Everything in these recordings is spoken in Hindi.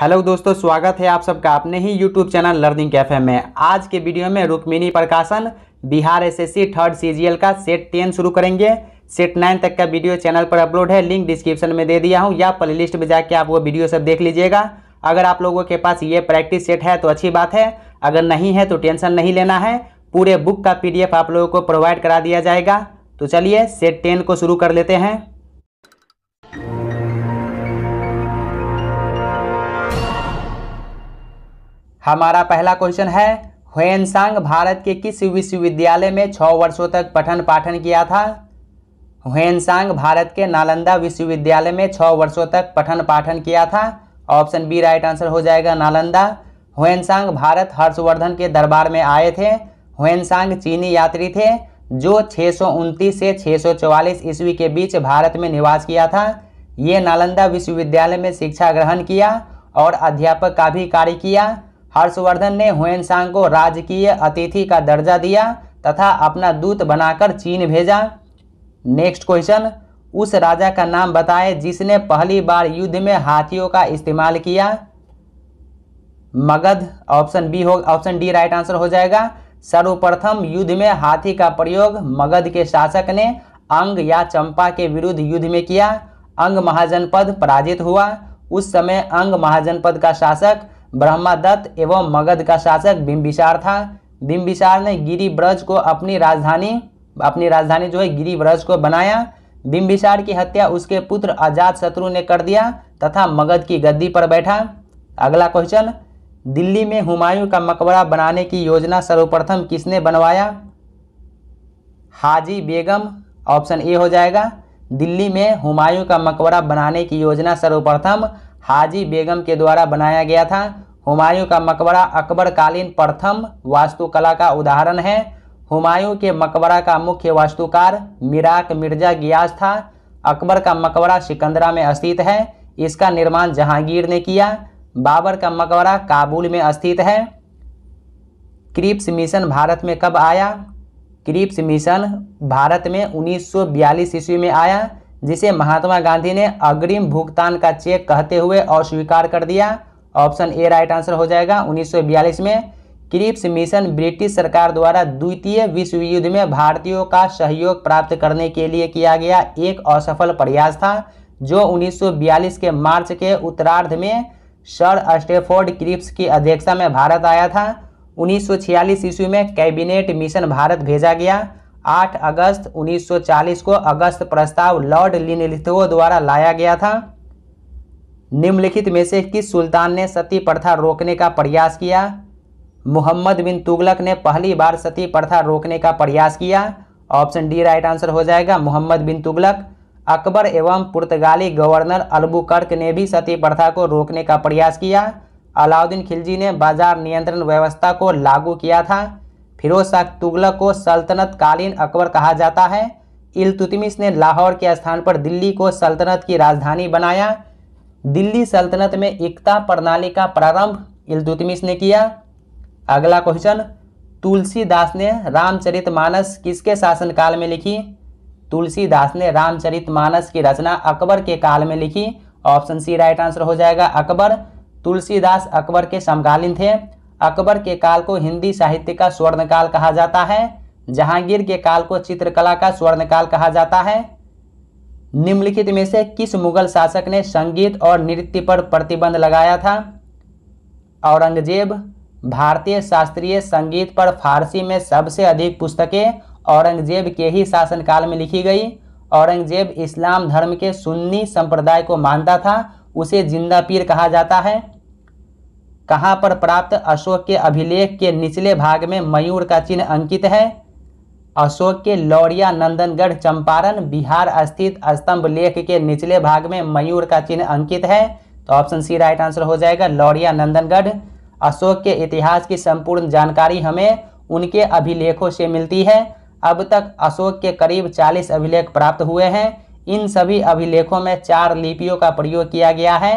हेलो दोस्तों स्वागत है आप सबका अपने ही यूट्यूब चैनल लर्निंग कैफे में आज के वीडियो में Rukmini Prakashan Bihar SSC third CGL का सेट टेन शुरू करेंगे सेट नाइन तक का वीडियो चैनल पर अपलोड है लिंक डिस्क्रिप्शन में दे दिया हूँ या प्ले लिस्ट में जाके आप वो वीडियो सब देख लीजिएगा अगर आप लोगों के पास ये प्रैक्टिस सेट है तो अच्छी बात है अगर नहीं है तो टेंशन नहीं लेना है पूरे बुक का पी आप लोगों को प्रोवाइड करा दिया जाएगा तो चलिए सेट टेन को शुरू कर लेते हैं हमारा पहला क्वेश्चन है हुएनसांग भारत के किस विश्वविद्यालय में छः वर्षों तक पठन पाठन किया था हुएनसांग भारत के नालंदा विश्वविद्यालय में छः वर्षों तक पठन पाठन किया था ऑप्शन बी राइट आंसर हो जाएगा नालंदा हुएनसांग भारत हर्षवर्धन के दरबार में आए थे हुएनसांग चीनी यात्री थे जो छः से छः ईस्वी के बीच भारत में निवास किया था ये नालंदा विश्वविद्यालय में शिक्षा ग्रहण किया और अध्यापक का भी कार्य किया हर्षवर्धन ने हुएनसांग को राजकीय अतिथि का दर्जा दिया तथा अपना दूत बनाकर चीन भेजा नेक्स्ट क्वेश्चन उस राजा का नाम बताएं जिसने पहली बार युद्ध में हाथियों का इस्तेमाल किया मगध ऑप्शन बी हो ऑप्शन डी राइट आंसर हो जाएगा सर्वप्रथम युद्ध में हाथी का प्रयोग मगध के शासक ने अंग या चंपा के विरुद्ध युद्ध में किया अंग महाजनपद पराजित हुआ उस समय अंग महाजनपद का शासक ब्रह्मादत्त एवं मगध का शासक बिम्बिसार था बिम्बिसार ने ब्रज को अपनी राजधानी अपनी राजधानी जो है ब्रज को बनाया बिम्बिसार की हत्या उसके पुत्र आजाद शत्रु ने कर दिया तथा मगध की गद्दी पर बैठा अगला क्वेश्चन दिल्ली में हुमायूं का मकबरा बनाने की योजना सर्वप्रथम किसने बनवाया हाजी बेगम ऑप्शन ए हो जाएगा दिल्ली में हुमायूं का मकबरा बनाने की योजना सर्वप्रथम हाजी बेगम के द्वारा बनाया गया था हुमायूं का मकबरा अकबर कालीन प्रथम वास्तुकला का उदाहरण है हुमायूं के मकबरा का मुख्य वास्तुकार मिराक मिर्जा गियास था अकबर का मकबरा सिकंदरा में स्थित है इसका निर्माण जहांगीर ने किया बाबर का मकबरा काबुल में स्थित है क्रिप्स मिशन भारत में कब आया क्रिप्स मिशन भारत में 1942 ईस्वी में आया जिसे महात्मा गांधी ने अग्रिम भुगतान का चेक कहते हुए अस्वीकार कर दिया ऑप्शन ए राइट आंसर हो जाएगा 1942 में क्रिप्स मिशन ब्रिटिश सरकार द्वारा द्वितीय विश्व युद्ध में भारतीयों का सहयोग प्राप्त करने के लिए किया गया एक असफल प्रयास था जो 1942 के मार्च के उत्तरार्ध में सर स्टेफोर्ड क्रिप्स की अध्यक्षता में भारत आया था 1946 ईस्वी में कैबिनेट मिशन भारत भेजा गया 8 अगस्त 1940 को अगस्त प्रस्ताव लॉर्ड लिनलिथो द्वारा लाया गया था निम्नलिखित में से किस सुल्तान ने सती प्रथा रोकने का प्रयास किया मोहम्मद बिन तुगलक ने पहली बार सती प्रथा रोकने का प्रयास किया ऑप्शन डी राइट आंसर हो जाएगा मोहम्मद बिन तुगलक अकबर एवं पुर्तगाली गवर्नर अलबुकर्क ने भी सती प्रथा को रोकने का प्रयास किया अलाउद्दीन खिलजी ने बाजार नियंत्रण व्यवस्था को लागू किया था फिरोज शाह तुगलक को सल्तनतकालीन अकबर कहा जाता है इलतुतमिश ने लाहौर के स्थान पर दिल्ली को सल्तनत की राजधानी बनाया दिल्ली सल्तनत में एकता प्रणाली का प्रारंभ इलतुतमिश ने किया अगला क्वेश्चन तुलसीदास ने रामचरितमानस किसके शासनकाल में लिखी तुलसीदास ने रामचरितमानस की रचना अकबर के काल में लिखी ऑप्शन सी राइट आंसर हो जाएगा अकबर तुलसीदास अकबर के समकालीन थे अकबर के काल को हिंदी साहित्य का स्वर्णकाल कहा जाता है जहांगीर के काल को चित्रकला का स्वर्णकाल कहा जाता है निम्नलिखित में से किस मुगल शासक ने संगीत और नृत्य पर प्रतिबंध लगाया था औरंगजेब भारतीय शास्त्रीय संगीत पर फारसी में सबसे अधिक पुस्तकें औरंगजेब के ही शासनकाल में लिखी गई औरंगजेब इस्लाम धर्म के सुन्नी संप्रदाय को मानता था उसे जिंदा पीर कहा जाता है कहाँ पर प्राप्त अशोक के अभिलेख के निचले भाग में मयूर का चिन्ह अंकित है अशोक के लौरिया नंदनगढ़ चंपारण बिहार स्थित स्तंभ लेख के निचले भाग में मयूर का चिन्ह अंकित है तो ऑप्शन सी राइट आंसर हो जाएगा लौरिया नंदनगढ़ अशोक के इतिहास की संपूर्ण जानकारी हमें उनके अभिलेखों से मिलती है अब तक अशोक के करीब 40 अभिलेख प्राप्त हुए हैं इन सभी अभिलेखों में चार लिपियों का प्रयोग किया गया है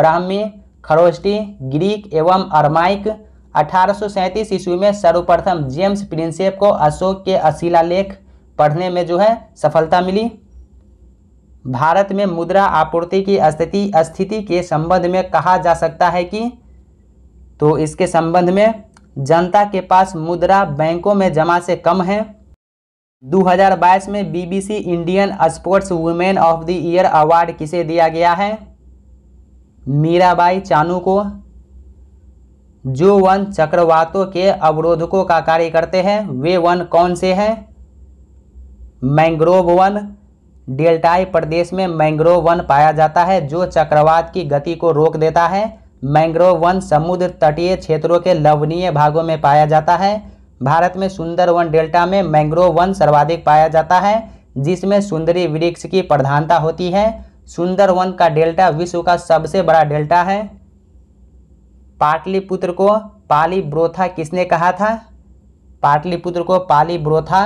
ब्राह्मी खरोस्टी ग्रीक एवं अरमाइक अठारह ईस्वी में सर्वप्रथम जेम्स प्रिंसेप को अशोक के शिलालेख पढ़ने में जो है सफलता मिली भारत में मुद्रा आपूर्ति की स्थिति स्थिति के संबंध में कहा जा सकता है कि तो इसके संबंध में जनता के पास मुद्रा बैंकों में जमा से कम है 2022 में BBC Indian sports women of the year award किसे दिया गया है मीराबाई चानू को जो वन चक्रवातों के अवरोधकों का कार्य करते हैं वे वन कौन से हैं मैंग्रोव वन डेल्टाई प्रदेश में मैंग्रोव वन पाया जाता है जो चक्रवात की गति को रोक देता है मैंग्रोव वन समुद्र तटीय क्षेत्रों के लवणीय भागों में पाया जाता है भारत में सुंदर वन डेल्टा में मैंग्रोव वन सर्वाधिक पाया जाता है जिसमें सुंदरी वृक्ष की प्रधानता होती है सुंदरवन का डेल्टा विश्व का सबसे बड़ा डेल्टा है पाटलिपुत्र को पाली ब्रोथा किसने कहा था पाटलिपुत्र को पाली ब्रोथा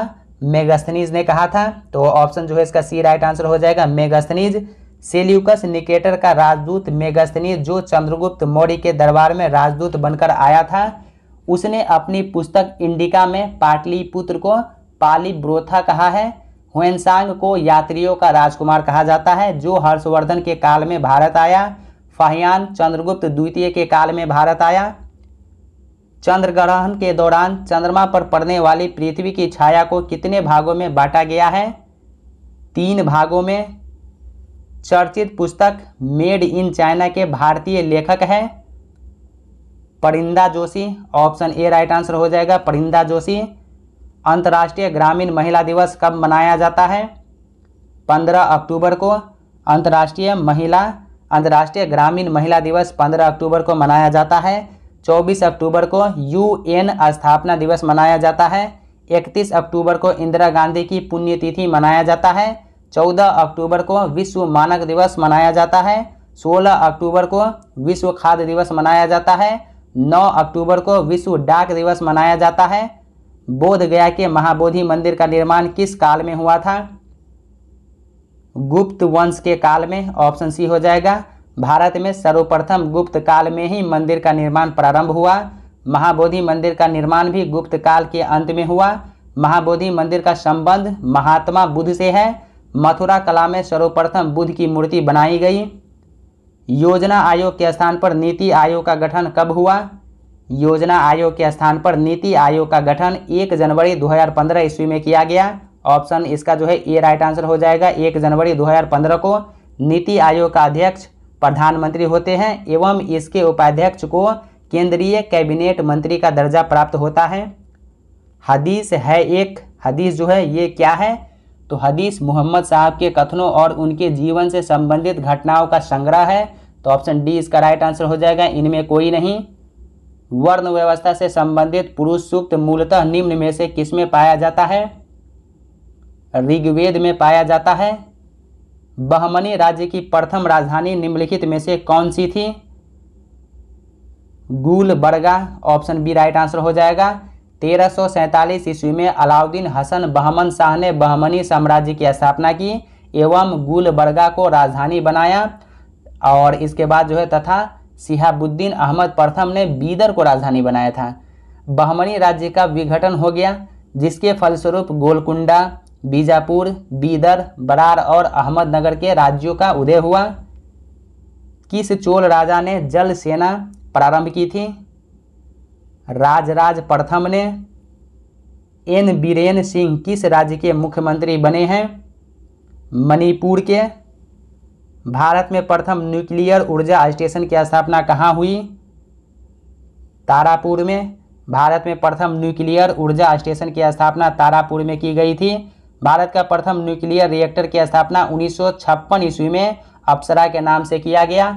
मेगास्थनीज ने कहा था तो ऑप्शन जो है इसका सी राइट आंसर हो जाएगा मेगास्थनीज सेल्यूकस निकेटर का राजदूत मेगास्थनीज जो चंद्रगुप्त मौर्य के दरबार में राजदूत बनकर आया था उसने अपनी पुस्तक इंडिका में पाटलिपुत्र को पाली ब्रोथा कहा है हुएसांग को यात्रियों का राजकुमार कहा जाता है जो हर्षवर्धन के काल में भारत आया फाहियान चंद्रगुप्त द्वितीय के काल में भारत आया चंद्रग्रहण के दौरान चंद्रमा पर पड़ने वाली पृथ्वी की छाया को कितने भागों में बांटा गया है तीन भागों में चर्चित पुस्तक मेड इन चाइना के भारतीय लेखक है Parinda Joshi option A right answer हो जाएगा परिंदा जोशी अंतर्राष्ट्रीय ग्रामीण महिला दिवस कब मनाया जाता है पंद्रह अक्टूबर को अंतर्राष्ट्रीय महिला अंतर्राष्ट्रीय ग्रामीण महिला दिवस पंद्रह अक्टूबर को मनाया जाता है चौबीस अक्टूबर को यूएन स्थापना दिवस मनाया जाता है इकतीस अक्टूबर को इंदिरा गांधी की पुण्यतिथि मनाया जाता है चौदह अक्टूबर को विश्व मानक दिवस मनाया जाता है सोलह अक्टूबर को विश्व खाद्य दिवस मनाया जाता है नौ अक्टूबर को विश्व डाक दिवस मनाया जाता है बोध गया के महाबोधि मंदिर का निर्माण किस काल में हुआ था गुप्त वंश के काल में ऑप्शन सी हो जाएगा भारत में सर्वप्रथम गुप्त काल में ही मंदिर का निर्माण प्रारंभ हुआ महाबोधि मंदिर का निर्माण भी गुप्त काल के अंत में हुआ महाबोधि मंदिर का संबंध महात्मा बुद्ध से है मथुरा कला में सर्वप्रथम बुद्ध की मूर्ति बनाई गई योजना आयोग के स्थान पर नीति आयोग का गठन कब हुआ योजना आयोग के स्थान पर नीति आयोग का गठन 1 जनवरी 2015 ईस्वी में किया गया ऑप्शन इसका जो है ए राइट आंसर हो जाएगा 1 जनवरी 2015 को नीति आयोग का अध्यक्ष प्रधानमंत्री होते हैं एवं इसके उपाध्यक्ष को केंद्रीय कैबिनेट मंत्री का दर्जा प्राप्त होता है हदीस है एक हदीस जो है ये क्या है तो हदीस मोहम्मद साहब के कथनों और उनके जीवन से संबंधित घटनाओं का संग्रह है तो ऑप्शन डी इसका राइट आंसर हो जाएगा इनमें कोई नहीं वर्ण व्यवस्था से संबंधित पुरुष सूक्त मूलतः निम्न में से किस में पाया जाता है ऋग्वेद में पाया जाता है बहमनी राज्य की प्रथम राजधानी निम्नलिखित में से कौन सी थी Gulbarga option B right answer हो जाएगा तेरह सौ सैंतालीस ईस्वी में अलाउद्दीन हसन बहमन शाह ने बहमनी साम्राज्य की स्थापना की एवं गुलबरगा को राजधानी बनाया और इसके बाद जो है तथा सिहाबुद्दीन अहमद प्रथम ने बीदर को राजधानी बनाया था बहमनी राज्य का विघटन हो गया जिसके फलस्वरूप गोलकुंडा बीजापुर बीदर बरार और अहमदनगर के राज्यों का उदय हुआ किस चोल राजा ने जल सेना प्रारंभ की थी राजराज प्रथम ने एन बीरेन सिंह किस राज्य के मुख्यमंत्री बने हैं मणिपुर के भारत में प्रथम न्यूक्लियर ऊर्जा स्टेशन की स्थापना कहाँ हुई तारापुर में भारत में प्रथम न्यूक्लियर ऊर्जा स्टेशन की स्थापना तारापुर में की गई थी भारत का प्रथम न्यूक्लियर रिएक्टर की स्थापना उन्नीस ईस्वी में अप्सरा के नाम से किया गया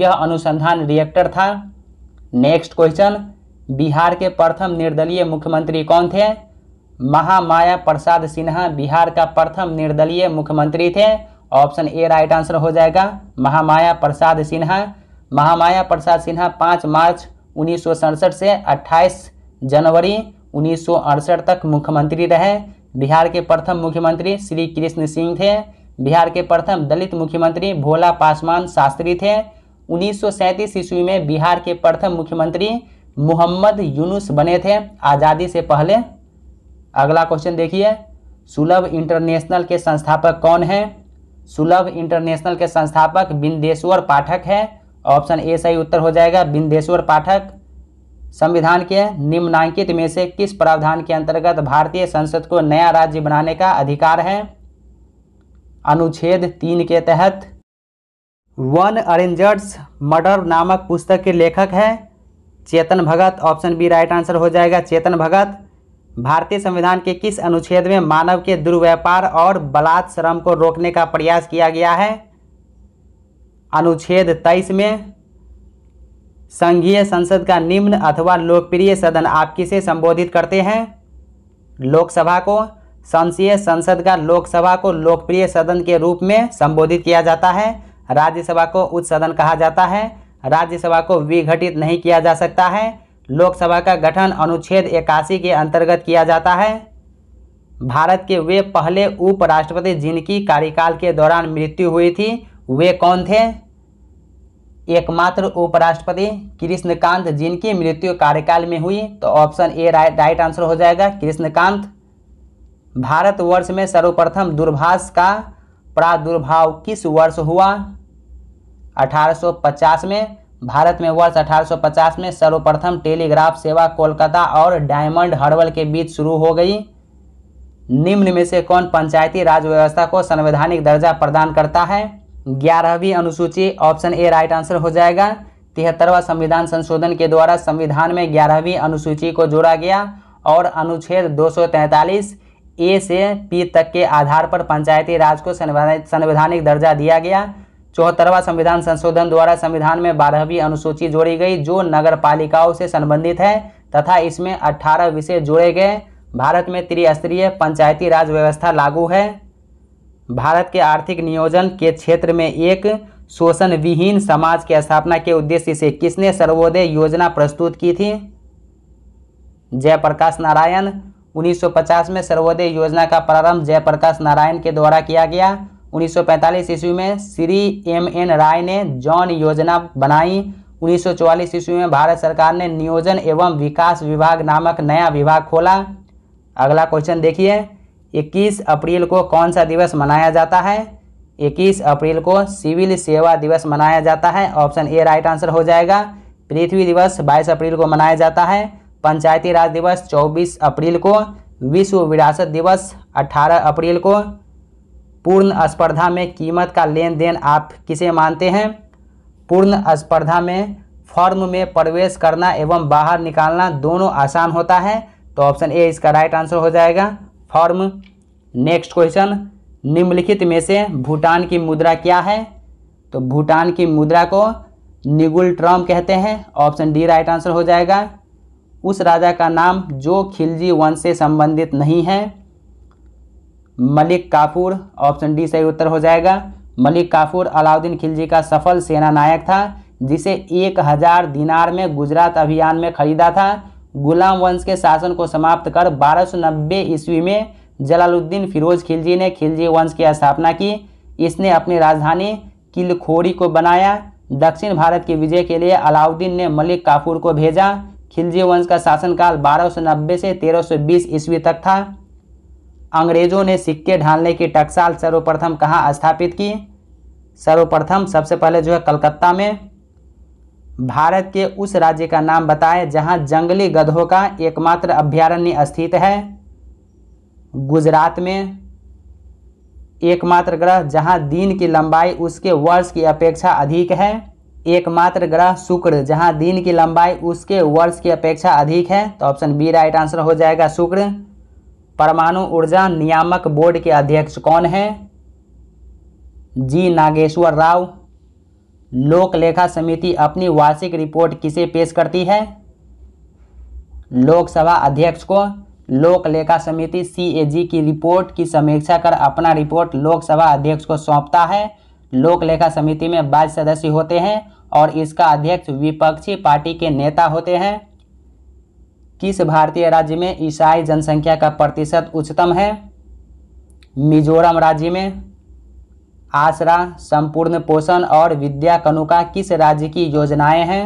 यह अनुसंधान रिएक्टर था नेक्स्ट क्वेश्चन बिहार के प्रथम निर्दलीय मुख्यमंत्री कौन थे महामाया प्रसाद सिन्हा बिहार का प्रथम निर्दलीय मुख्यमंत्री थे ऑप्शन ए राइट आंसर हो जाएगा महामाया प्रसाद सिन्हा महामाया प्रसाद सिन्हा पाँच मार्च उन्नीस से अट्ठाईस जनवरी उन्नीस तक मुख्यमंत्री रहे बिहार के प्रथम मुख्यमंत्री श्री कृष्ण सिंह थे बिहार के प्रथम दलित मुख्यमंत्री भोला पासवान शास्त्री थे उन्नीस ईस्वी में बिहार के प्रथम मुख्यमंत्री मोहम्मद यूनुस बने थे आज़ादी से पहले अगला क्वेश्चन देखिए सुलभ इंटरनेशनल के संस्थापक कौन हैं सुलभ इंटरनेशनल के संस्थापक बिंदेश्वर पाठक है ऑप्शन ए सही उत्तर हो जाएगा बिंदेश्वर पाठक संविधान के निम्नांकित में से किस प्रावधान के अंतर्गत भारतीय संसद को नया राज्य बनाने का अधिकार है अनुच्छेद तीन के तहत वन अरेंजर्स मर्डर नामक पुस्तक के लेखक है Chetan Bhagat option B right answer हो जाएगा चेतन भगत भारतीय संविधान के किस अनुच्छेद में मानव के दुर्व्यापार और बलात् श्रम को रोकने का प्रयास किया गया है अनुच्छेद तेईस में संघीय संसद का निम्न अथवा लोकप्रिय सदन आप किसे संबोधित करते हैं लोकसभा को संसदीय संसद का लोकसभा को लोकप्रिय सदन के रूप में संबोधित किया जाता है राज्यसभा को उच्च सदन कहा जाता है राज्यसभा को विघटित नहीं किया जा सकता है लोकसभा का गठन अनुच्छेद इक्यासी के अंतर्गत किया जाता है भारत के वे पहले उपराष्ट्रपति जिनकी कार्यकाल के दौरान मृत्यु हुई थी वे कौन थे एकमात्र उपराष्ट्रपति कृष्णकांत जिनकी मृत्यु कार्यकाल में हुई तो option A right right answer हो जाएगा कृष्णकांत भारतवर्ष में सर्वप्रथम दूरभाष का प्रादुर्भाव किस वर्ष हुआ 1850 में भारत में वर्ष 1850 में सर्वप्रथम टेलीग्राफ सेवा कोलकाता और डायमंड हर्बल के बीच शुरू हो गई निम्न में से कौन पंचायती राज व्यवस्था को संवैधानिक दर्जा प्रदान करता है ग्यारहवीं अनुसूची ऑप्शन ए राइट आंसर हो जाएगा तिहत्तरवा संविधान संशोधन के द्वारा संविधान में ग्यारहवीं अनुसूची को जोड़ा गया और अनुच्छेद 243 ए से पी तक के आधार पर पंचायती राज को संवैधानिक दर्जा दिया गया चौहत्तरवा संविधान संशोधन द्वारा संविधान में बारहवीं अनुसूची जोड़ी गई जो नगर पालिकाओं से संबंधित है तथा इसमें अठारह विषय जोड़े गए भारत में त्रिस्तरीय पंचायती राज व्यवस्था लागू है भारत के आर्थिक नियोजन के क्षेत्र में एक शोषण विहीन समाज की स्थापना के उद्देश्य से किसने सर्वोदय योजना प्रस्तुत की थी जयप्रकाश नारायण 1950 में सर्वोदय योजना का प्रारंभ जयप्रकाश नारायण के द्वारा किया गया 1945 ईस्वी में श्री एम एन राय ने जॉन योजना बनाई 1944 ईस्वी में भारत सरकार ने नियोजन एवं विकास विभाग नामक नया विभाग खोला अगला क्वेश्चन देखिए 21 अप्रैल को कौन सा दिवस मनाया जाता है 21 अप्रैल को सिविल सेवा दिवस मनाया जाता है ऑप्शन ए राइट आंसर हो जाएगा पृथ्वी दिवस 22 अप्रैल को मनाया जाता है पंचायती राज दिवस 24 अप्रैल को विश्व विरासत दिवस 18 अप्रैल को पूर्ण स्पर्धा में कीमत का लेन देन आप किसे मानते हैं पूर्ण स्पर्धा में फॉर्म में प्रवेश करना एवं बाहर निकालना दोनों आसान होता है तो ऑप्शन ए इसका राइट आंसर हो जाएगा फॉर्म नेक्स्ट क्वेश्चन निम्नलिखित में से भूटान की मुद्रा क्या है तो भूटान की मुद्रा को निगुल ट्रम कहते हैं ऑप्शन डी राइट आंसर हो जाएगा उस राजा का नाम जो खिलजी वंश से संबंधित नहीं है मलिक काफूर ऑप्शन डी सही उत्तर हो जाएगा मलिक काफूर अलाउद्दीन खिलजी का सफल सेना नायक था जिसे एक हजार दिनार में गुजरात अभियान में खरीदा था गुलाम वंश के शासन को समाप्त कर बारह ईस्वी में जलालुद्दीन फिरोज खिलजी ने खिलजी वंश की स्थापना की इसने अपनी राजधानी किलखोरी को बनाया दक्षिण भारत की विजय के लिए अलाउद्दीन ने मलिक काफूर को भेजा खिलजी वंश का शासनकाल बारह से तेरह ईस्वी तक था अंग्रेजों ने सिक्के ढालने की टकसाल सर्वप्रथम कहाँ स्थापित की सर्वप्रथम सबसे पहले जो है कलकत्ता में भारत के उस राज्य का नाम बताएं जहां जंगली गधों का एकमात्र अभ्यारण्य स्थित है गुजरात में एकमात्र ग्रह जहां दिन की लंबाई उसके वर्ष की अपेक्षा अधिक है एकमात्र ग्रह शुक्र जहां दिन की लंबाई उसके वर्ष की अपेक्षा अधिक है तो ऑप्शन बी राइट आंसर हो जाएगा शुक्र परमाणु ऊर्जा नियामक बोर्ड के अध्यक्ष कौन हैं जी नागेश्वर राव लोक लेखा समिति अपनी वार्षिक रिपोर्ट किसे पेश करती है लोकसभा अध्यक्ष को लोक लेखा समिति सीएजी की रिपोर्ट की समीक्षा कर अपना रिपोर्ट लोकसभा अध्यक्ष को सौंपता है लोक लेखा समिति में बाईस सदस्य होते हैं और इसका अध्यक्ष विपक्षी पार्टी के नेता होते हैं किस भारतीय राज्य में ईसाई जनसंख्या का प्रतिशत उच्चतम है मिजोरम राज्य में आसरा संपूर्ण पोषण और विद्या कनुका किस राज्य की योजनाएं हैं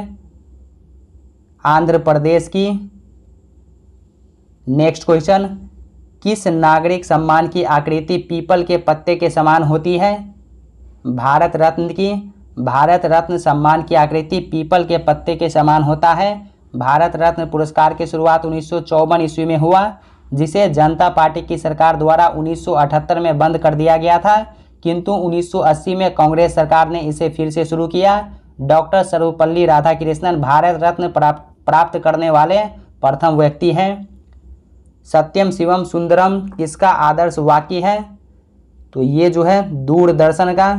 आंध्र प्रदेश की नेक्स्ट क्वेश्चन किस नागरिक सम्मान की आकृति पीपल के पत्ते के समान होती है भारत रत्न की भारत रत्न सम्मान की आकृति पीपल के पत्ते के समान होता है भारत रत्न पुरस्कार की शुरुआत उन्नीस ईस्वी में हुआ जिसे जनता पार्टी की सरकार द्वारा 1978 में बंद कर दिया गया था किंतु 1980 में कांग्रेस सरकार ने इसे फिर से शुरू किया डॉक्टर सर्वपल्ली राधाकृष्णन भारत रत्न प्राप्त प्राप्त करने वाले प्रथम व्यक्ति हैं सत्यम शिवम सुंदरम किसका आदर्श वाक्य है तो ये जो है दूरदर्शन का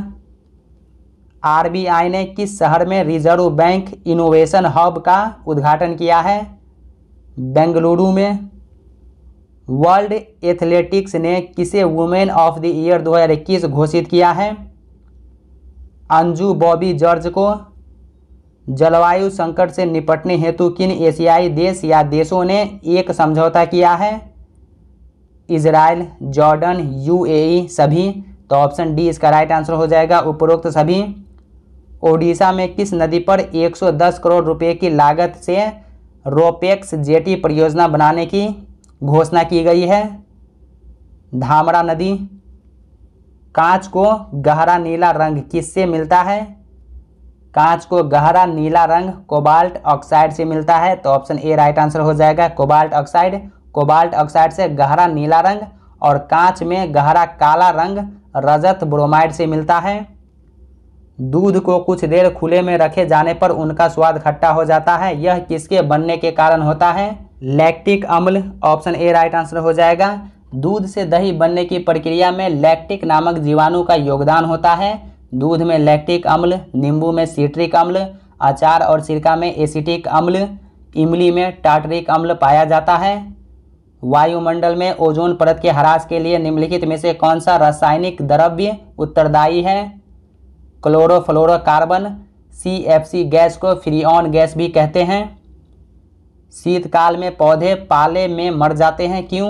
आरबीआई ने किस शहर में रिजर्व बैंक इनोवेशन हब का उद्घाटन किया है बेंगलुरु में वर्ल्ड एथलेटिक्स ने किसे वुमेन ऑफ द ईयर 2021 घोषित किया है अंजू बॉबी जॉर्ज को जलवायु संकट से निपटने हेतु किन एशियाई देश या देशों ने एक समझौता किया है इसराइल जॉर्डन यूएई सभी तो ऑप्शन डी इसका राइट आंसर हो जाएगा उपरोक्त सभी ओडिशा में किस नदी पर 110 करोड़ रुपए की लागत से रोपेक्स जेटी परियोजना बनाने की घोषणा की गई है धामरा नदी कांच को गहरा नीला रंग किससे मिलता है कांच को गहरा नीला रंग कोबाल्ट ऑक्साइड से मिलता है तो ऑप्शन ए राइट आंसर हो जाएगा कोबाल्ट ऑक्साइड कोबाल्ट ऑक्साइड से गहरा नीला रंग और कांच में गहरा काला रंग रजत ब्रोमाइड से मिलता है दूध को कुछ देर खुले में रखे जाने पर उनका स्वाद खट्टा हो जाता है यह किसके बनने के कारण होता है लैक्टिक अम्ल ऑप्शन ए राइट आंसर हो जाएगा दूध से दही बनने की प्रक्रिया में लैक्टिक नामक जीवाणु का योगदान होता है दूध में लैक्टिक अम्ल नींबू में सीट्रिक अम्ल अचार और सिरका में एसिटिक अम्ल इमली में टाटरिक अम्ल पाया जाता है वायुमंडल में ओजोन परत के ह्रास के लिए निम्नलिखित में से कौन सा रासायनिक द्रव्य उत्तरदायी है chlorofluorocarbon C F C gas को फ्री ऑन गैस भी कहते हैं शीतकाल में पौधे पाले में मर जाते हैं क्यों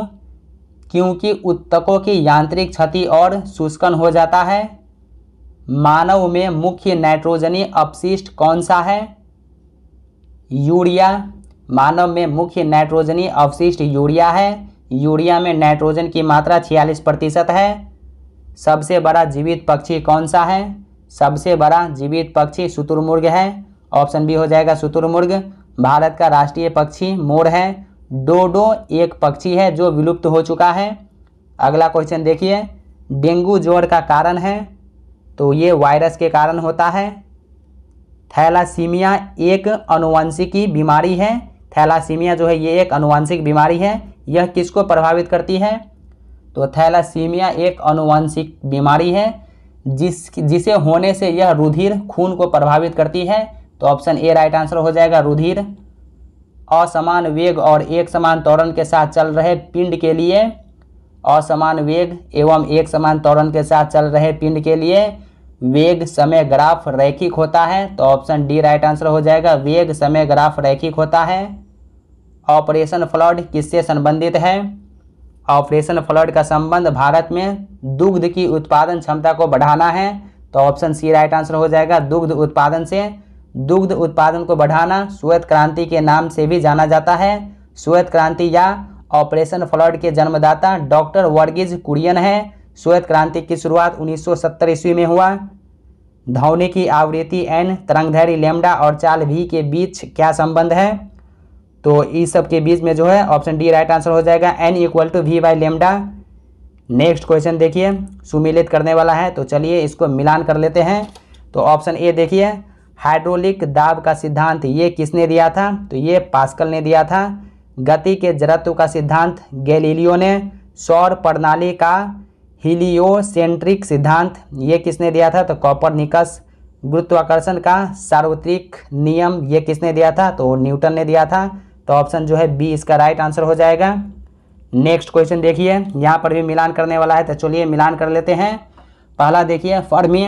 क्योंकि उत्तकों की यांत्रिक क्षति और शुष्कन हो जाता है मानव में मुख्य नाइट्रोजनी अपशिष्ट कौन सा है यूरिया मानव में मुख्य नाइट्रोजनी अवशिष्ट यूरिया है यूरिया में नाइट्रोजन की मात्रा छियालीस प्रतिशत है सबसे बड़ा जीवित पक्षी कौन सा है सबसे बड़ा जीवित पक्षी शुतुरमुर्ग है ऑप्शन बी हो जाएगा शुतुरमुर्ग भारत का राष्ट्रीय पक्षी मोर है डोडो एक पक्षी है जो विलुप्त हो चुका है अगला क्वेश्चन देखिए डेंगू ज्वर का कारण है तो ये वायरस के कारण होता है थैलासीमिया एक अनुवंशिकी बीमारी है थैलासीमिया जो है ये एक अनुवंशिक बीमारी है यह किसको प्रभावित करती है तो थैलासीमिया एक अनुवंशिक बीमारी है जिस जिसे होने से यह रुधिर खून को प्रभावित करती है तो ऑप्शन ए राइट आंसर हो जाएगा रुधिर असमान वेग और एक समान त्वरण के साथ चल रहे पिंड के लिए असमान वेग एवं एक समान त्वरण के साथ चल रहे पिंड के लिए वेग समय ग्राफ रैखिक होता है तो ऑप्शन डी राइट आंसर हो जाएगा वेग समय ग्राफ रैखिक होता है ऑपरेशन फ्लड किससे संबंधित है ऑपरेशन फ्लड का संबंध भारत में दुग्ध की उत्पादन क्षमता को बढ़ाना है तो ऑप्शन सी राइट आंसर हो जाएगा दुग्ध उत्पादन से दुग्ध उत्पादन को बढ़ाना श्वेत क्रांति के नाम से भी जाना जाता है श्वेत क्रांति या ऑपरेशन फ्लड के जन्मदाता डॉक्टर वर्गीज कुरियन है श्वेत क्रांति की शुरुआत 1970 ईस्वी में हुआ धौने की आवृत्ति एन तरंगधैर्य लेमडा और चाल भी के बीच क्या संबंध है तो इस सब के बीच में जो है ऑप्शन डी राइट आंसर हो जाएगा N equal to V by lambda next question देखिए सुमिलित करने वाला है तो चलिए इसको मिलान कर लेते हैं तो ऑप्शन ए देखिए हाइड्रोलिक दाब का सिद्धांत ये किसने दिया था तो ये पास्कल ने दिया था गति के जड़त्व का सिद्धांत गैलीलियो ने सौर प्रणाली का हीलियोसेंट्रिक सिद्धांत ये किसने दिया था तो कॉपर निकस गुरुत्वाकर्षण का सार्वत्रिक नियम ये किसने दिया था तो न्यूटन ने दिया था तो ऑप्शन जो है बी इसका राइट आंसर हो जाएगा नेक्स्ट क्वेश्चन देखिए यहाँ पर भी मिलान करने वाला है तो चलिए मिलान कर लेते हैं पहला देखिए फर्मी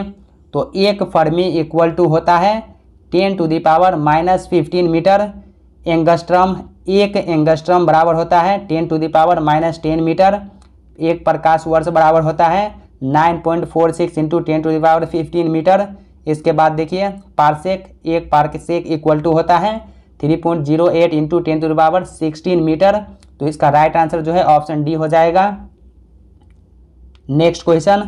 तो एक फर्मी इक्वल टू होता है ten to the power minus fifteen metre angstrom एक एंगस्ट्रम बराबर होता है ten to the power minus ten metre एक प्रकाश वर्ष बराबर होता है nine point four six into ten to power fifteen metre इसके बाद देखिए पार्सेक एक पार्सेक इक्वल टू होता है three point zero eight into ten to the power sixteen metre तो इसका राइट आंसर जो है ऑप्शन डी हो जाएगा नेक्स्ट क्वेश्चन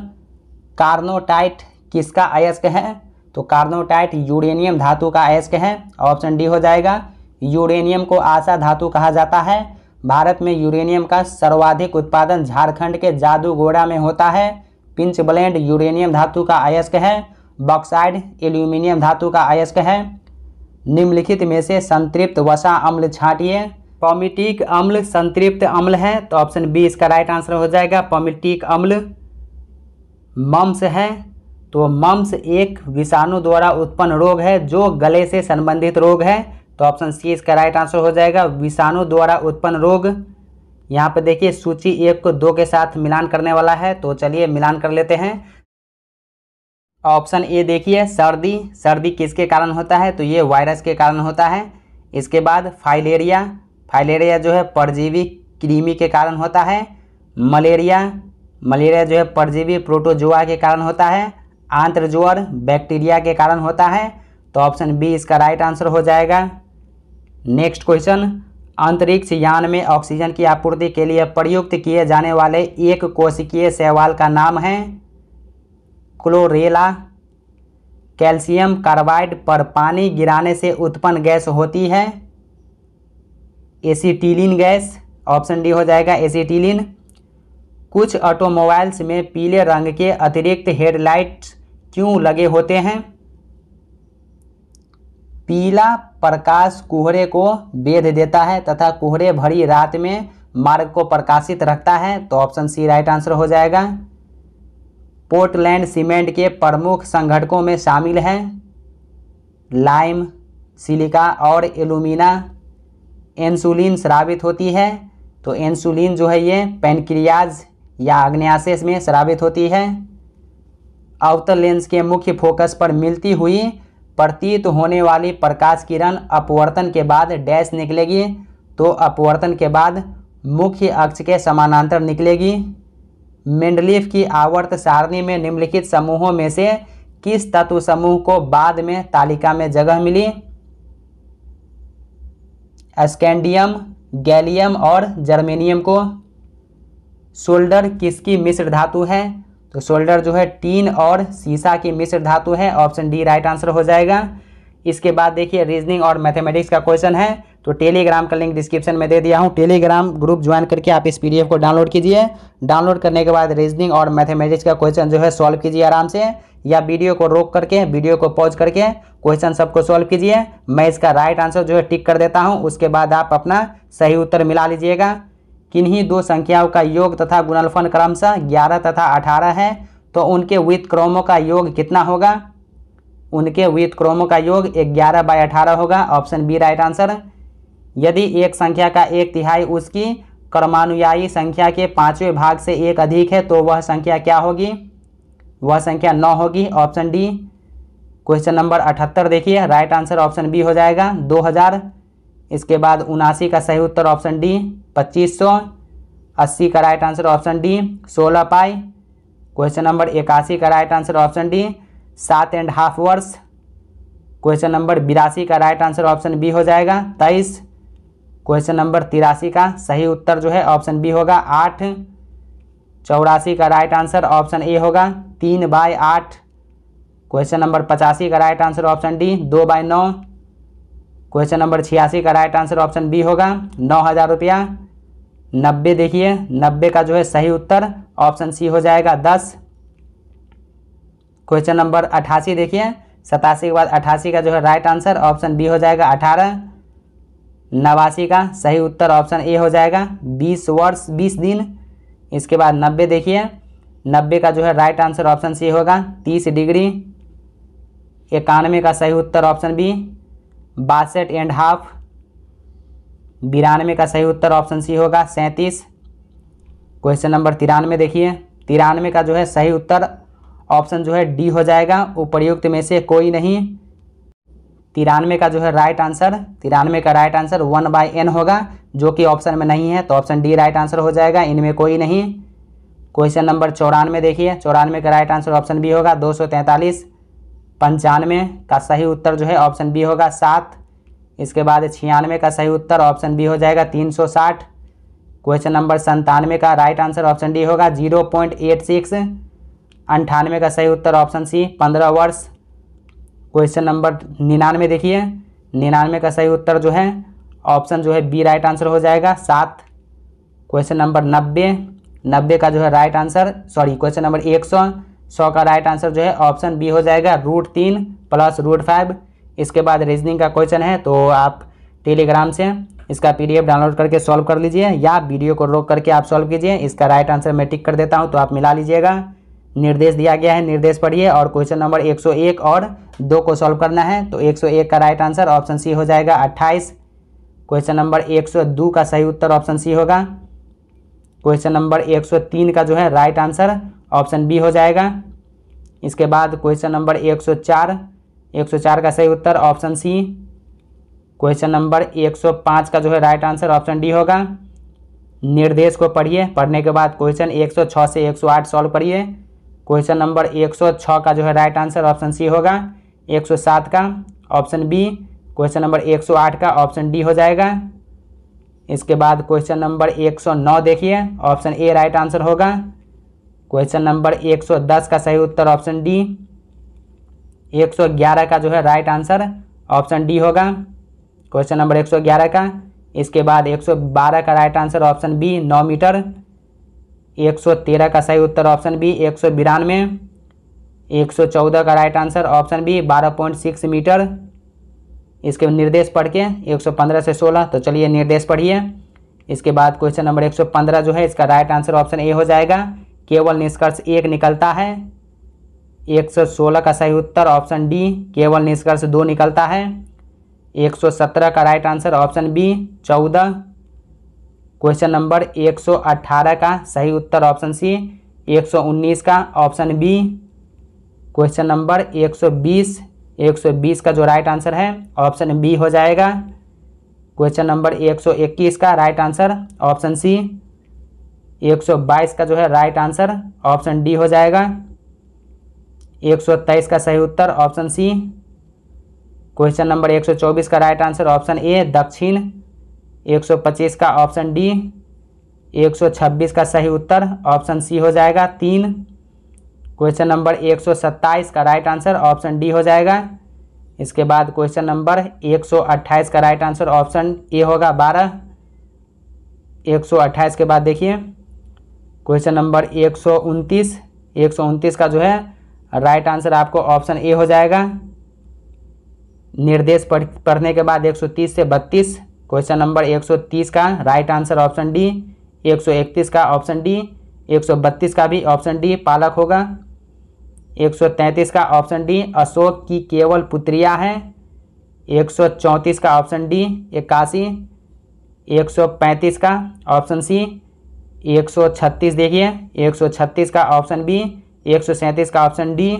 कार्नोटाइट किसका अयस्क है तो कार्नोटाइट यूरेनियम धातु का अयस्क है ऑप्शन डी हो जाएगा यूरेनियम को आशा धातु कहा जाता है भारत में यूरेनियम का सर्वाधिक उत्पादन झारखंड के जादूगोड़ा में होता है पिंच ब्लेंड यूरेनियम धातु का अयस्क है बॉक्साइड एल्यूमिनियम धातु का अयस्क है निम्नलिखित में से संतृप्त वसा अम्ल छाटिए पॉमिटिक अम्ल संतृप्त अम्ल है तो ऑप्शन बी इसका राइट आंसर हो जाएगा पॉमिटिक अम्ल मम्स है तो मम्स एक विषाणु द्वारा उत्पन्न रोग है जो गले से संबंधित रोग है तो ऑप्शन सी इसका राइट आंसर हो जाएगा विषाणु द्वारा उत्पन्न रोग यहाँ पर देखिए सूची एक को दो के साथ मिलान करने वाला है तो चलिए मिलान कर लेते हैं ऑप्शन ए देखिए सर्दी सर्दी किसके कारण होता है तो ये वायरस के कारण होता है इसके बाद फाइलेरिया फाइलेरिया जो है परजीवी क्रीमी के कारण होता है मलेरिया मलेरिया जो है परजीवी प्रोटोजोआ के कारण होता है आंत्रज्वर बैक्टीरिया के कारण होता है तो ऑप्शन बी इसका राइट आंसर हो जाएगा नेक्स्ट क्वेश्चन अंतरिक्ष यान में ऑक्सीजन की आपूर्ति के लिए प्रयुक्त किए जाने वाले एक कोशिकीय सहवाल का नाम है क्लोरेला कैल्शियम कार्बाइड पर पानी गिराने से उत्पन्न गैस होती है एसीटिलिन गैस ऑप्शन डी हो जाएगा एसीटिलिन कुछ ऑटोमोबाइल्स में पीले रंग के अतिरिक्त हेडलाइट क्यों लगे होते हैं पीला प्रकाश कोहरे को बेध देता है तथा कोहरे भरी रात में मार्ग को प्रकाशित रखता है तो ऑप्शन सी राइट आंसर हो जाएगा पोर्टलैंड सीमेंट के प्रमुख संगठकों में शामिल हैं लाइम सिलिका और एलुमिना इंसुलिन श्रावित होती है तो इंसुलिन जो है ये पेनक्रियाज या अग्न्याशेष में श्रावित होती है अवतल लेंस के मुख्य फोकस पर मिलती हुई प्रतीत होने वाली प्रकाश किरण अपवर्तन के बाद डैश निकलेगी तो अपवर्तन के बाद मुख्य अक्ष के समानांतर निकलेगी मेंडलिफ की आवर्त सारणी में निम्नलिखित समूहों में से किस तत्व समूह को बाद में तालिका में जगह मिली एस्कैंडियम गैलियम और जर्मेनियम को सोल्डर किसकी मिश्र धातु है तो सोल्डर जो है टीन और सीसा की मिश्र धातु है ऑप्शन डी राइट आंसर हो जाएगा इसके बाद देखिए रीजनिंग और मैथमेटिक्स का क्वेश्चन है तो टेलीग्राम का लिंक डिस्क्रिप्शन में दे दिया हूँ टेलीग्राम ग्रुप ज्वाइन करके आप इस पीडीएफ को डाउनलोड कीजिए डाउनलोड करने के बाद रीजनिंग और मैथमेटिक्स का क्वेश्चन जो है सॉल्व कीजिए आराम से या वीडियो को रोक करके वीडियो को पॉज करके क्वेश्चन सबको सॉल्व कीजिए मैं इसका राइट आंसर जो है टिक कर देता हूँ उसके बाद आप अपना सही उत्तर मिला लीजिएगा किन्हीं दो संख्याओं का योग तथा गुणलफन क्रमशः ग्यारह तथा अठारह है तो उनके विथ क्रोमों का योग कितना होगा उनके विथ क्रोमों का योग ग्यारह बाय अठारह होगा ऑप्शन बी राइट आंसर यदि एक संख्या का एक तिहाई उसकी क्रमानुयायी संख्या के पांचवें भाग से एक अधिक है तो वह संख्या क्या होगी वह संख्या नौ होगी ऑप्शन डी क्वेश्चन नंबर अठहत्तर देखिए राइट आंसर ऑप्शन बी हो जाएगा दो हज़ार इसके बाद उनासी का सही उत्तर ऑप्शन डी पच्चीस सौ अस्सी का राइट आंसर ऑप्शन डी सोलह पाई क्वेश्चन नंबर इक्यासी का राइट आंसर ऑप्शन डी सात एंड हाफ वर्ष क्वेश्चन नंबर बिरासी का राइट आंसर ऑप्शन बी हो जाएगा तेईस क्वेश्चन नंबर तिरासी का सही उत्तर जो है ऑप्शन बी होगा आठ चौरासी का राइट आंसर ऑप्शन ए होगा तीन बाय आठ क्वेश्चन नंबर पचासी का राइट आंसर ऑप्शन डी दो बाय नौ क्वेश्चन नंबर छियासी का राइट आंसर ऑप्शन बी होगा नौ हज़ार रुपया नब्बे देखिए नब्बे का जो है सही उत्तर ऑप्शन सी हो जाएगा दस क्वेश्चन नंबर अट्ठासी देखिए सतासी के बाद अट्ठासी का जो है राइट आंसर ऑप्शन बी हो जाएगा अठारह नवासी का सही उत्तर ऑप्शन ए हो जाएगा बीस वर्ष बीस दिन इसके बाद नब्बे देखिए नब्बे का जो है राइट आंसर ऑप्शन सी होगा तीस डिग्री इक्यानवे का सही उत्तर ऑप्शन बी बासठ एंड हाफ बिरानवे का सही उत्तर ऑप्शन सी होगा सैंतीस क्वेश्चन नंबर तिरानवे देखिए तिरानवे का जो है सही उत्तर ऑप्शन जो है डी हो जाएगा उपर्युक्त में से कोई नहीं तिरानवे का जो है राइट आंसर तिरानवे का right answer one by N होगा जो कि ऑप्शन में नहीं है तो ऑप्शन डी राइट आंसर हो जाएगा इनमें कोई नहीं क्वेश्चन नंबर चौरानवे देखिए चौरानवे का राइट आंसर ऑप्शन बी होगा दो सौ तैंतालीस पंचानवे का सही उत्तर जो है ऑप्शन बी होगा सात इसके बाद छियानवे का सही उत्तर ऑप्शन बी हो जाएगा तीन सौ साठ क्वेश्चन नंबर संतानवे का राइट आंसर ऑप्शन डी होगा जीरो पॉइंट एट सिक्स अंठानवे का सही उत्तर ऑप्शन सी पंद्रह वर्ष क्वेश्चन नंबर निन्यानवे देखिए निन्यानवे का सही उत्तर जो है ऑप्शन जो है बी राइट आंसर हो जाएगा सात क्वेश्चन नंबर नब्बे नब्बे का जो है right answer sorry question number एक सौ सौ का राइट आंसर जो है ऑप्शन बी हो जाएगा रूट तीन प्लस रूट फाइव इसके बाद रीजनिंग का क्वेश्चन है तो आप टेलीग्राम से इसका पीडीएफ डाउनलोड करके सॉल्व कर लीजिए या वीडियो को रोक करके आप सॉल्व कीजिए इसका राइट आंसर मैं टिक कर देता हूँ तो आप मिला लीजिएगा निर्देश दिया गया है निर्देश पढ़िए और क्वेश्चन नंबर 101 और दो को सॉल्व करना है तो 101 का राइट आंसर ऑप्शन सी हो जाएगा 28 क्वेश्चन नंबर 102 का सही उत्तर ऑप्शन सी होगा क्वेश्चन नंबर 103 का जो है राइट आंसर ऑप्शन बी हो जाएगा इसके बाद क्वेश्चन नंबर 104 104 का सही उत्तर ऑप्शन सी क्वेश्चन नंबर एक का जो है राइट आंसर ऑप्शन डी होगा निर्देश को पढ़िए पढ़ने के बाद क्वेश्चन एक से एक सॉल्व करिए क्वेश्चन नंबर 106 का जो है राइट आंसर ऑप्शन सी होगा 107 का ऑप्शन बी क्वेश्चन नंबर 108 का ऑप्शन डी हो जाएगा इसके बाद क्वेश्चन नंबर 109 देखिए ऑप्शन ए राइट आंसर होगा क्वेश्चन नंबर 110 का सही उत्तर ऑप्शन डी 111 का जो है राइट आंसर ऑप्शन डी होगा क्वेश्चन नंबर 111 का इसके बाद 112 का राइट आंसर ऑप्शन बी नौ मीटर 113 का सही उत्तर ऑप्शन बी एक सौ बिरानवे एक सौ चौदह का राइट आंसर ऑप्शन बी बारह पॉइंट सिक्स मीटर इसके निर्देश पढ़ के एक सौ पंद्रह से सोलह तो चलिए निर्देश पढ़िए इसके बाद क्वेश्चन नंबर एक सौ पंद्रह जो है इसका राइट आंसर ऑप्शन ए हो जाएगा केवल निष्कर्ष एक निकलता है एक सौ सोलह का सही उत्तर ऑप्शन डी केवल निष्कर्ष दो निकलता है एक सौ सत्रह का राइट आंसर ऑप्शन बी चौदह क्वेश्चन नंबर 118 का सही उत्तर ऑप्शन सी 119 का ऑप्शन बी क्वेश्चन नंबर 120 120 का जो राइट आंसर है ऑप्शन बी हो जाएगा क्वेश्चन नंबर 121 का राइट आंसर ऑप्शन सी 122 का जो है राइट आंसर ऑप्शन डी हो जाएगा 123 का सही उत्तर ऑप्शन सी क्वेश्चन नंबर 124 का राइट आंसर ऑप्शन ए दक्षिण 125 का ऑप्शन डी 126 का सही उत्तर ऑप्शन सी हो जाएगा तीन क्वेश्चन नंबर 127 का राइट आंसर ऑप्शन डी हो जाएगा इसके बाद क्वेश्चन नंबर 128 का राइट आंसर ऑप्शन ए होगा 12 128 के बाद देखिए क्वेश्चन नंबर 129 129 का जो है राइट आंसर आपको ऑप्शन ए हो जाएगा निर्देश पढ़ पढ़ने के बाद 130 से 32 क्वेश्चन नंबर 130 का राइट आंसर ऑप्शन डी 131 का ऑप्शन डी 132 का भी ऑप्शन डी पालक होगा 133 का ऑप्शन डी अशोक की केवल पुत्रिया है 134 का ऑप्शन डी इक्यासी 135 का ऑप्शन सी 136 देखिए 136 का ऑप्शन बी 137 का ऑप्शन डी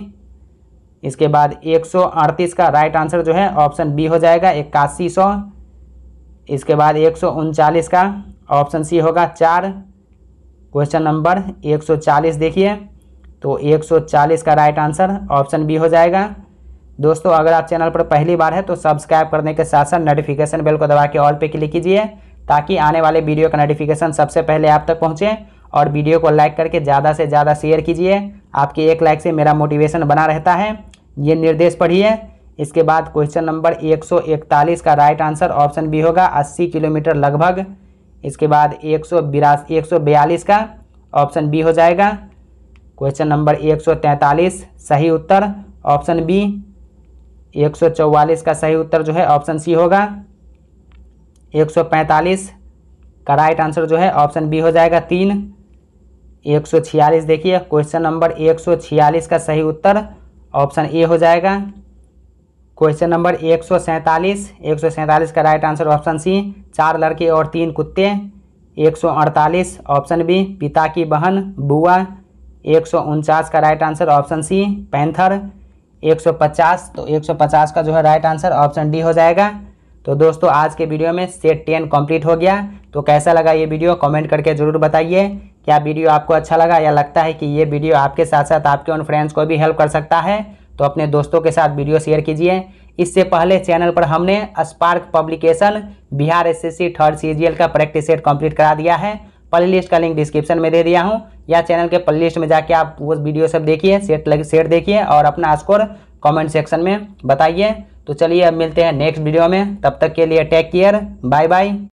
इसके बाद 138 का राइट आंसर जो है ऑप्शन बी हो जाएगा इक्यासी सौ इसके बाद एक का ऑप्शन सी होगा चार क्वेश्चन नंबर 140 देखिए तो 140 का राइट आंसर ऑप्शन बी हो जाएगा दोस्तों अगर आप चैनल पर पहली बार है तो सब्सक्राइब करने के साथ साथ नोटिफिकेशन बेल को दबा के ऑल पे क्लिक कीजिए ताकि आने वाले वीडियो का नोटिफिकेशन सबसे पहले आप तक पहुँचे और वीडियो को लाइक करके ज़्यादा से ज़्यादा शेयर कीजिए आपके एक लाइक से मेरा मोटिवेशन बना रहता है ये निर्देश पढ़िए इसके बाद क्वेश्चन नंबर 141 का राइट आंसर ऑप्शन बी होगा 80 किलोमीटर लगभग इसके बाद एक सौ का ऑप्शन बी हो जाएगा क्वेश्चन नंबर 143 सही उत्तर ऑप्शन बी 144 का सही उत्तर जो है ऑप्शन सी होगा 145 का राइट आंसर जो है ऑप्शन बी हो जाएगा तीन 146 देखिए क्वेश्चन नंबर 146 का सही उत्तर ऑप्शन ए हो जाएगा क्वेश्चन नंबर एक सौ सैंतालीस एक सौ सैंतालीस का राइट आंसर ऑप्शन सी चार लड़के और तीन कुत्ते एक सौ अड़तालीस ऑप्शन बी पिता की बहन बुआ एक सौ उनचास का right answer option C panther एक सौ पचास तो एक सौ पचास का जो है राइट आंसर ऑप्शन डी हो जाएगा तो दोस्तों आज के वीडियो में सेट टेन कंप्लीट हो गया तो कैसा लगा ये वीडियो कमेंट करके ज़रूर बताइए क्या वीडियो आपको अच्छा लगा या लगता है कि ये वीडियो आपके साथ साथ आपके उन फ्रेंड्स को भी हेल्प कर सकता है तो अपने दोस्तों के साथ वीडियो शेयर कीजिए इससे पहले चैनल पर हमने spark publication Bihar SSC third C का प्रैक्टिस सेट कंप्लीट करा दिया है प्ले लिस्ट का लिंक डिस्क्रिप्शन में दे दिया हूँ या चैनल के प्ले लिस्ट में जाके आप वो वीडियो सब देखिए सेट लग सेट देखिए और अपना स्कोर कमेंट सेक्शन में बताइए तो चलिए अब मिलते हैं नेक्स्ट वीडियो में तब तक के लिए टेक केयर बाय बाय